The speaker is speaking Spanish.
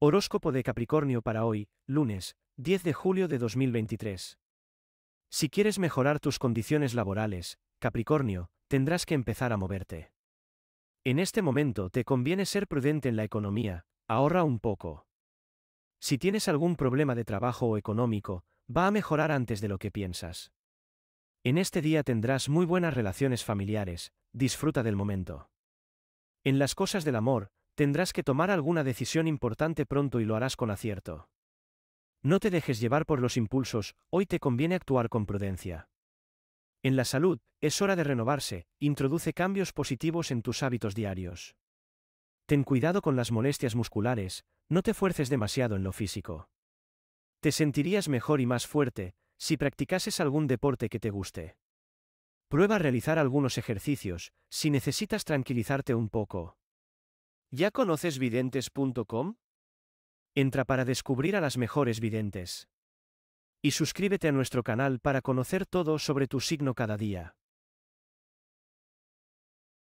Horóscopo de Capricornio para hoy, lunes, 10 de julio de 2023. Si quieres mejorar tus condiciones laborales, Capricornio, tendrás que empezar a moverte. En este momento te conviene ser prudente en la economía, ahorra un poco. Si tienes algún problema de trabajo o económico, va a mejorar antes de lo que piensas. En este día tendrás muy buenas relaciones familiares, disfruta del momento. En las cosas del amor, Tendrás que tomar alguna decisión importante pronto y lo harás con acierto. No te dejes llevar por los impulsos, hoy te conviene actuar con prudencia. En la salud, es hora de renovarse, introduce cambios positivos en tus hábitos diarios. Ten cuidado con las molestias musculares, no te fuerces demasiado en lo físico. Te sentirías mejor y más fuerte si practicases algún deporte que te guste. Prueba a realizar algunos ejercicios, si necesitas tranquilizarte un poco. ¿Ya conoces videntes.com? Entra para descubrir a las mejores videntes. Y suscríbete a nuestro canal para conocer todo sobre tu signo cada día.